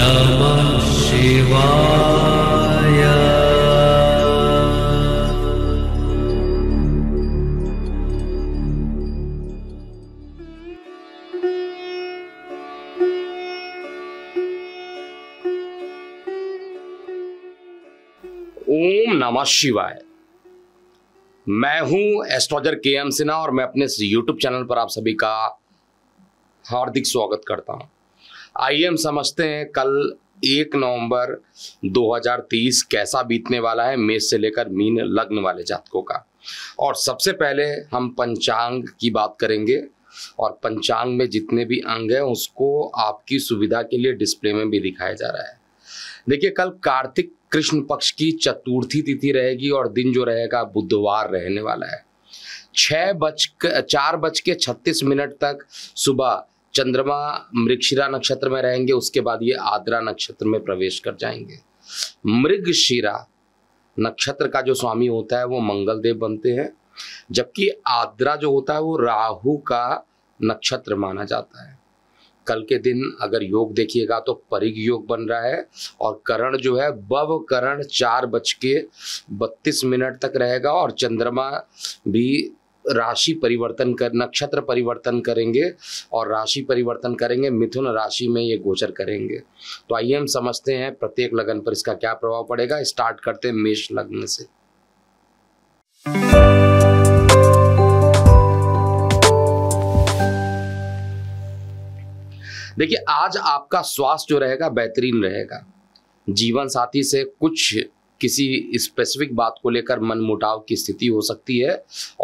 शिवाय ओम नमः शिवाय मैं हूं एस्ट्रोजर के एम सिन्हा और मैं अपने यूट्यूब चैनल पर आप सभी का हार्दिक स्वागत करता हूं आइए हम समझते हैं कल एक नवंबर 2030 कैसा बीतने वाला है मेष से लेकर मीन लग्न वाले जातकों का और सबसे पहले हम पंचांग की बात करेंगे और पंचांग में जितने भी अंग हैं उसको आपकी सुविधा के लिए डिस्प्ले में भी दिखाया जा रहा है देखिए कल कार्तिक कृष्ण पक्ष की चतुर्थी तिथि रहेगी और दिन जो रहेगा बुधवार रहने वाला है छः बज चार बज के छत्तीस मिनट तक सुबह चंद्रमा मृगशिरा नक्षत्र में रहेंगे उसके बाद ये आद्रा नक्षत्र में प्रवेश कर जाएंगे मृगशिरा नक्षत्र का जो स्वामी होता है वो मंगल देव बनते हैं जबकि आद्रा जो होता है वो राहु का नक्षत्र माना जाता है कल के दिन अगर योग देखिएगा तो परिग योग बन रहा है और करण जो है बव करण चार बज के बत्तीस मिनट तक रहेगा और चंद्रमा भी राशि परिवर्तन कर नक्षत्र परिवर्तन करेंगे और राशि परिवर्तन करेंगे मिथुन राशि में ये गोचर करेंगे तो आइए हम समझते हैं प्रत्येक लगन पर इसका क्या प्रभाव पड़ेगा स्टार्ट करते हैं मेष लग्न से देखिए आज आपका स्वास्थ्य जो रहेगा बेहतरीन रहेगा जीवन साथी से कुछ किसी स्पेसिफिक बात को लेकर मनमुटाव की स्थिति हो सकती है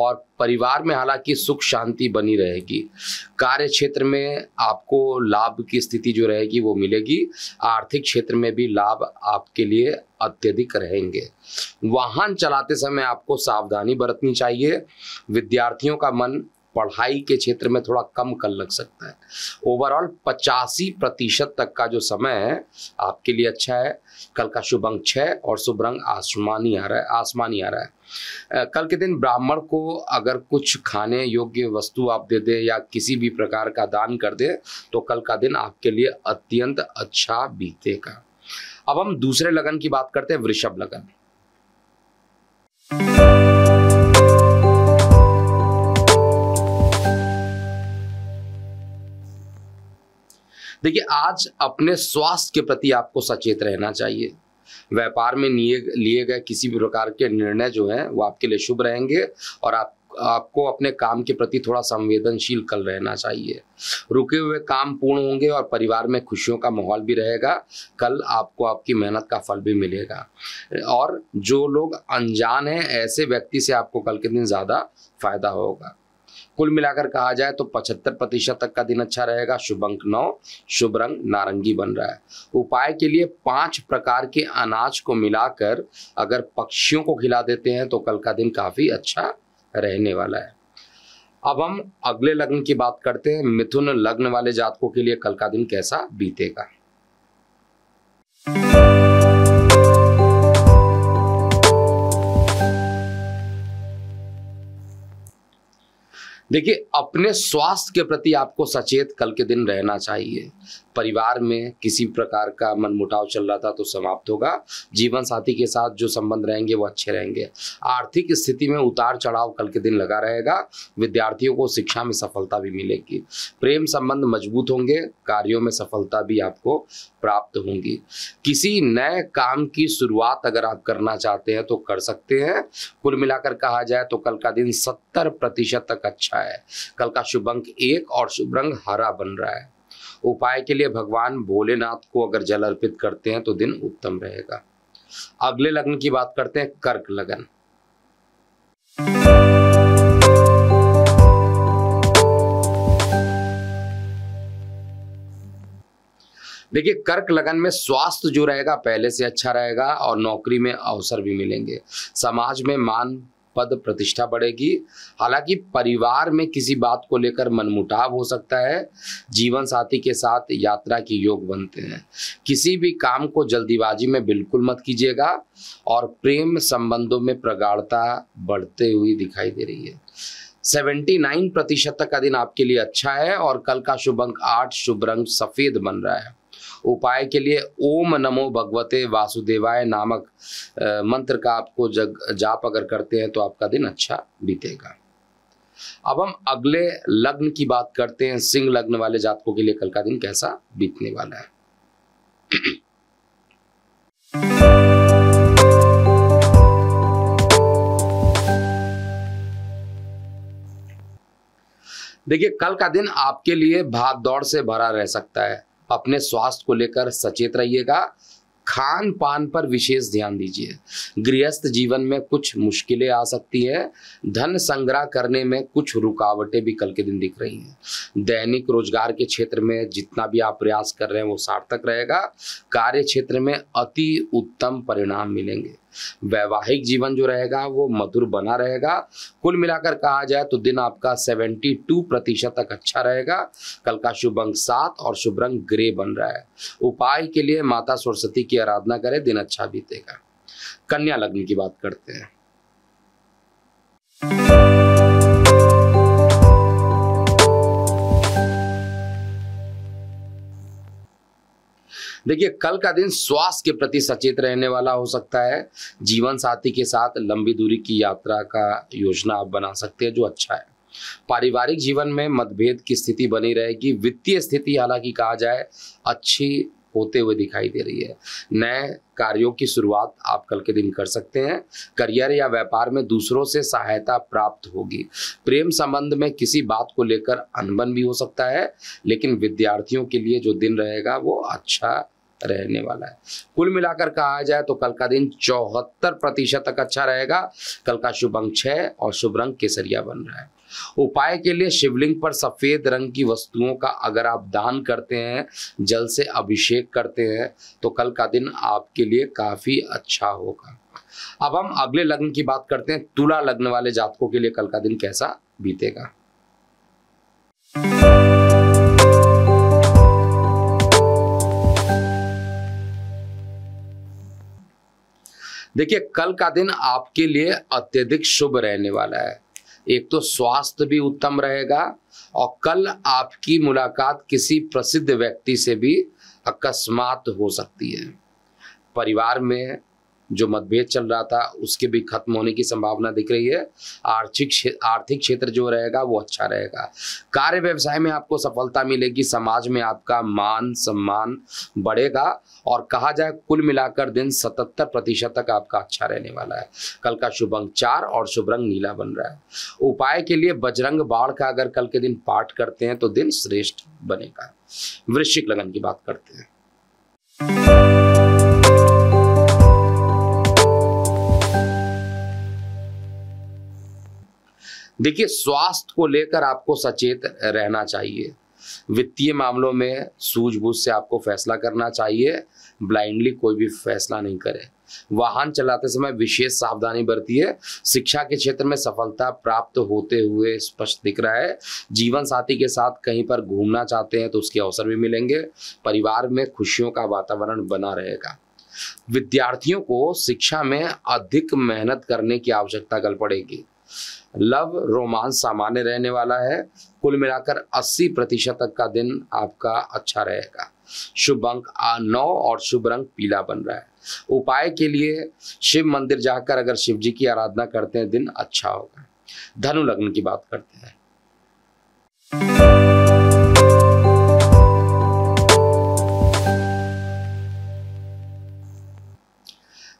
और परिवार में हालांकि सुख शांति बनी रहेगी कार्य क्षेत्र में आपको लाभ की स्थिति जो रहेगी वो मिलेगी आर्थिक क्षेत्र में भी लाभ आपके लिए अत्यधिक रहेंगे वाहन चलाते समय आपको सावधानी बरतनी चाहिए विद्यार्थियों का मन पढ़ाई के क्षेत्र में थोड़ा कम कर लग सकता है ओवरऑल पचासी प्रतिशत तक का जो समय है आपके लिए अच्छा है कल का शुभ अंक छः और शुभ रंग आसमानी आ रहा है आसमानी आ रहा है कल के दिन ब्राह्मण को अगर कुछ खाने योग्य वस्तु आप दे दें या किसी भी प्रकार का दान कर दें तो कल का दिन आपके लिए अत्यंत अच्छा बीतेगा अब हम दूसरे लगन की बात करते हैं वृषभ लगन देखिए आज अपने स्वास्थ्य के प्रति आपको सचेत रहना चाहिए व्यापार में लिए लिए गए किसी भी प्रकार के निर्णय जो हैं वो आपके लिए शुभ रहेंगे और आप आपको अपने काम के प्रति थोड़ा संवेदनशील कल रहना चाहिए रुके हुए काम पूर्ण होंगे और परिवार में खुशियों का माहौल भी रहेगा कल आपको आपकी मेहनत का फल भी मिलेगा और जो लोग अनजान हैं ऐसे व्यक्ति से आपको कल के दिन ज़्यादा फायदा होगा कुल मिलाकर कहा जाए तो 75 प्रतिशत तक का दिन अच्छा रहेगा शुभ अंक नौ शुभ रंग नारंगी बन रहा है उपाय के लिए पांच प्रकार के अनाज को मिलाकर अगर पक्षियों को खिला देते हैं तो कल का दिन काफी अच्छा रहने वाला है अब हम अगले लग्न की बात करते हैं मिथुन लग्न वाले जातकों के लिए कल का दिन कैसा बीतेगा देखिए अपने स्वास्थ्य के प्रति आपको सचेत कल के दिन रहना चाहिए परिवार में किसी प्रकार का मनमुटाव चल रहा था तो समाप्त होगा जीवन साथी के साथ जो संबंध रहेंगे वो अच्छे रहेंगे आर्थिक स्थिति में उतार चढ़ाव कल के दिन लगा रहेगा विद्यार्थियों को शिक्षा में सफलता भी मिलेगी प्रेम संबंध मजबूत होंगे कार्यों में सफलता भी आपको प्राप्त होंगी किसी नए काम की शुरुआत अगर आप करना चाहते हैं तो कर सकते हैं कुल मिलाकर कहा जाए तो कल का दिन सत्तर प्रतिशत तक अच्छा है कल का शुभ अंक एक और शुभ रंग हरा बन रहा है उपाय के लिए भगवान भोलेनाथ को अगर जल अर्पित करते हैं तो दिन उत्तम रहेगा अगले लग्न की बात करते हैं कर्क लग्न देखिए कर्क लगन में स्वास्थ्य जो रहेगा पहले से अच्छा रहेगा और नौकरी में अवसर भी मिलेंगे समाज में मान पद प्रतिष्ठा बढ़ेगी हालांकि परिवार में किसी बात को लेकर मनमुटाव हो सकता है जीवन साथी के साथ यात्रा के योग बनते हैं किसी भी काम को जल्दीबाजी में बिल्कुल मत कीजिएगा और प्रेम संबंधों में प्रगाढ़ता बढ़ते हुई दिखाई दे रही है सेवेंटी नाइन प्रतिशत तक का दिन आपके लिए अच्छा है और कल का शुभ अंक आठ शुभ रंग सफेद बन रहा है उपाय के लिए ओम नमो भगवते वासुदेवाय नामक मंत्र का आपको जग जाप अगर करते हैं तो आपका दिन अच्छा बीतेगा अब हम अगले लग्न की बात करते हैं सिंह लग्न वाले जातकों के लिए कल का दिन कैसा बीतने वाला है देखिए कल का दिन आपके लिए भाग दौड़ से भरा रह सकता है अपने स्वास्थ्य को लेकर सचेत रहिएगा खान पान पर विशेष ध्यान दीजिए गृहस्थ जीवन में कुछ मुश्किलें आ सकती हैं धन संग्रह करने में कुछ रुकावटें भी कल के दिन दिख रही हैं दैनिक रोजगार के क्षेत्र में जितना भी आप प्रयास कर रहे हैं वो सार्थक रहेगा कार्य क्षेत्र में अति उत्तम परिणाम मिलेंगे वैवाहिक जीवन जो रहेगा वो मधुर बना रहेगा कुल मिलाकर कहा जाए तो दिन आपका 72 प्रतिशत तक अच्छा रहेगा कल का शुभ अंक सात और शुभ रंग ग्रे बन रहा है उपाय के लिए माता सरस्वती की आराधना करें दिन अच्छा बीतेगा कन्या लग्न की बात करते हैं देखिए कल का दिन स्वास्थ्य के प्रति सचेत रहने वाला हो सकता है जीवन साथी के साथ लंबी दूरी की यात्रा का योजना आप बना सकते हैं जो अच्छा है पारिवारिक जीवन में मतभेद की स्थिति बनी रहेगी वित्तीय स्थिति हालांकि कहा जाए अच्छी होते हुए दिखाई दे रही है नए कार्यों की शुरुआत आप कल के दिन कर सकते हैं करियर या व्यापार में दूसरों से सहायता प्राप्त होगी प्रेम संबंध में किसी बात को लेकर अनबन भी हो सकता है लेकिन विद्यार्थियों के लिए जो दिन रहेगा वो अच्छा रहने वाला है कुल मिलाकर कहा जाए तो कल का दिन चौहत्तर प्रतिशत तक अच्छा रहेगा कल का शुभ अंक छह और शुभ रंग केसरिया बन रहा है उपाय के लिए शिवलिंग पर सफेद रंग की वस्तुओं का अगर आप दान करते हैं जल से अभिषेक करते हैं तो कल का दिन आपके लिए काफी अच्छा होगा अब हम अगले लग्न की बात करते हैं तुला लग्न वाले जातकों के लिए कल का दिन कैसा बीतेगा देखिए कल का दिन आपके लिए अत्यधिक शुभ रहने वाला है एक तो स्वास्थ्य भी उत्तम रहेगा और कल आपकी मुलाकात किसी प्रसिद्ध व्यक्ति से भी अकस्मात हो सकती है परिवार में जो मतभेद चल रहा था उसके भी खत्म होने की संभावना दिख रही है आर्थिक आर्थिक क्षेत्र जो रहेगा वो अच्छा रहेगा कार्य व्यवसाय में आपको सफलता मिलेगी समाज में आपका मान सम्मान बढ़ेगा और कहा जाए कुल मिलाकर दिन सतहत्तर प्रतिशत तक आपका अच्छा रहने वाला है कल का शुभ अंक चार और शुभ रंग नीला बन रहा है उपाय के लिए बजरंग बाढ़ का अगर कल के दिन पाठ करते हैं तो दिन श्रेष्ठ बनेगा वृश्चिक लगन की बात करते हैं देखिए स्वास्थ्य को लेकर आपको सचेत रहना चाहिए वित्तीय मामलों में सूझबूझ से आपको फैसला करना चाहिए ब्लाइंडली कोई भी फैसला नहीं करे वाहन चलाते समय विशेष सावधानी बरती है शिक्षा के क्षेत्र में सफलता प्राप्त होते हुए स्पष्ट दिख रहा है जीवन साथी के साथ कहीं पर घूमना चाहते हैं तो उसके अवसर भी मिलेंगे परिवार में खुशियों का वातावरण बना रहेगा विद्यार्थियों को शिक्षा में अधिक मेहनत करने की आवश्यकता कल पड़ेगी लव रोमांस सामान्य रहने वाला है कुल मिलाकर 80 प्रतिशत तक का दिन आपका अच्छा रहेगा शुभ अंक नौ और शुभ रंग पीला बन रहा है उपाय के लिए शिव मंदिर जाकर अगर शिव जी की आराधना करते हैं दिन अच्छा होगा धनु लग्न की बात करते हैं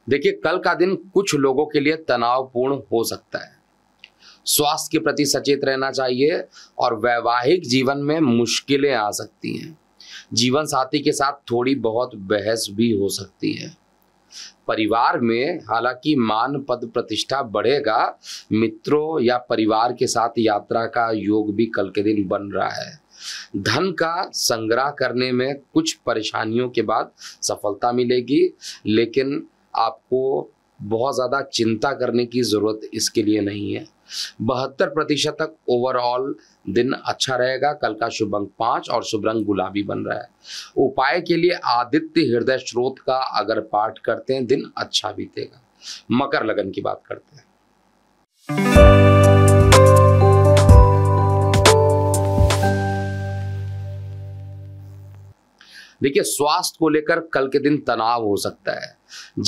देखिए कल का दिन कुछ लोगों के लिए तनावपूर्ण हो सकता है स्वास्थ्य के प्रति सचेत रहना चाहिए और वैवाहिक जीवन में मुश्किलें आ सकती हैं जीवन साथी के साथ थोड़ी बहुत बहस भी हो सकती है परिवार में हालांकि मान पद प्रतिष्ठा बढ़ेगा मित्रों या परिवार के साथ यात्रा का योग भी कल के दिन बन रहा है धन का संग्रह करने में कुछ परेशानियों के बाद सफलता मिलेगी लेकिन आपको बहुत ज़्यादा चिंता करने की ज़रूरत इसके लिए नहीं है बहत्तर प्रतिशत तक ओवरऑल दिन अच्छा रहेगा कल का शुभ अंक पाँच और शुभ रंग गुलाबी बन रहा है उपाय के लिए आदित्य हृदय स्रोत का अगर पाठ करते हैं दिन अच्छा बीतेगा मकर लगन की बात करते हैं देखिए स्वास्थ्य को लेकर कल के दिन तनाव हो सकता है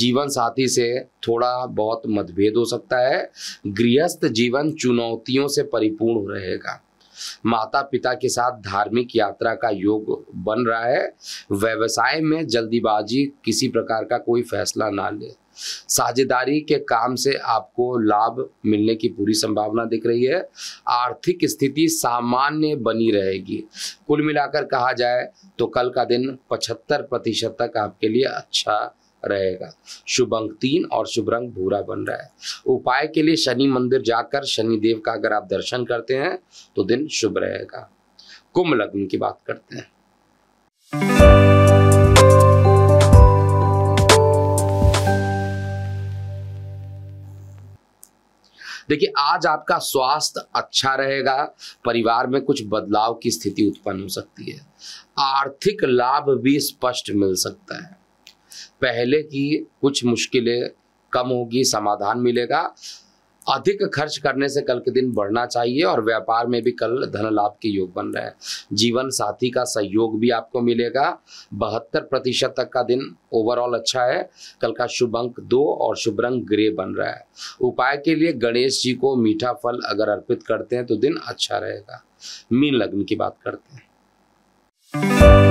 जीवन साथी से थोड़ा बहुत मतभेद हो सकता है गृहस्थ जीवन चुनौतियों से परिपूर्ण रहेगा माता पिता के साथ धार्मिक यात्रा का योग बन रहा है व्यवसाय में जल्दीबाजी किसी प्रकार का कोई फैसला ना ले साझेदारी के काम से आपको लाभ मिलने की पूरी संभावना दिख रही है आर्थिक स्थिति सामान्य बनी रहेगी कुल मिलाकर कहा जाए तो कल का दिन 75 प्रतिशत तक आपके लिए अच्छा रहेगा शुभ अंक तीन और शुभ रंग भूरा बन रहा है उपाय के लिए शनि मंदिर जाकर शनि देव का अगर आप दर्शन करते हैं तो दिन शुभ रहेगा कुंभ लग्न की बात करते हैं देखिए आज आपका स्वास्थ्य अच्छा रहेगा परिवार में कुछ बदलाव की स्थिति उत्पन्न हो सकती है आर्थिक लाभ भी स्पष्ट मिल सकता है पहले की कुछ मुश्किलें कम होगी समाधान मिलेगा अधिक खर्च करने से कल के दिन बढ़ना चाहिए और व्यापार में भी कल धन लाभ के योग बन रहे हैं जीवन साथी का सहयोग भी आपको मिलेगा बहत्तर प्रतिशत तक का दिन ओवरऑल अच्छा है कल का शुभ अंक दो और शुभ रंग ग्रे बन रहा है उपाय के लिए गणेश जी को मीठा फल अगर अर्पित करते हैं तो दिन अच्छा रहेगा मीन लग्न की बात करते हैं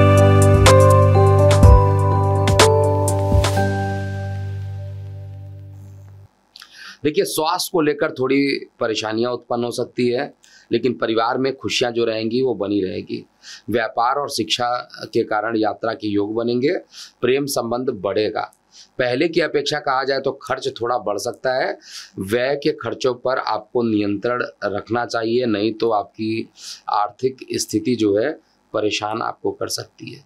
देखिए स्वास्थ्य को लेकर थोड़ी परेशानियां उत्पन्न हो सकती है लेकिन परिवार में खुशियां जो रहेंगी वो बनी रहेगी व्यापार और शिक्षा के कारण यात्रा के योग बनेंगे प्रेम संबंध बढ़ेगा पहले की अपेक्षा कहा जाए तो खर्च थोड़ा बढ़ सकता है व्यय के खर्चों पर आपको नियंत्रण रखना चाहिए नहीं तो आपकी आर्थिक स्थिति जो है परेशान आपको कर सकती है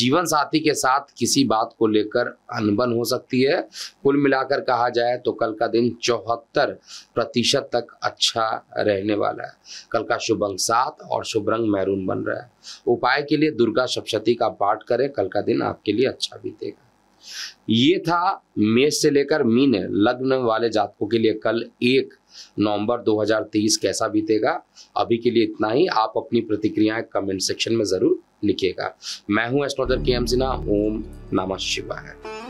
जीवन साथी के साथ किसी बात को लेकर अनबन हो सकती है कुल मिलाकर कहा जाए तो कल का दिन चौहत्तर प्रतिशत तक अच्छा रहने वाला है कल का शुभ अंक सात और शुभ रंग मैरून बन रहा है उपाय के लिए दुर्गा सप्शती का पाठ करें कल का दिन आपके लिए अच्छा बीतेगा ये था मेष से लेकर मीन लग्न वाले जातकों के लिए कल एक नवंबर 2023 कैसा बीतेगा अभी के लिए इतना ही आप अपनी प्रतिक्रियाएं कमेंट सेक्शन में जरूर लिखिएगा मैं हूं एस्ट्रोलॉजर के एम सिन्हा ओम नमः शिवाय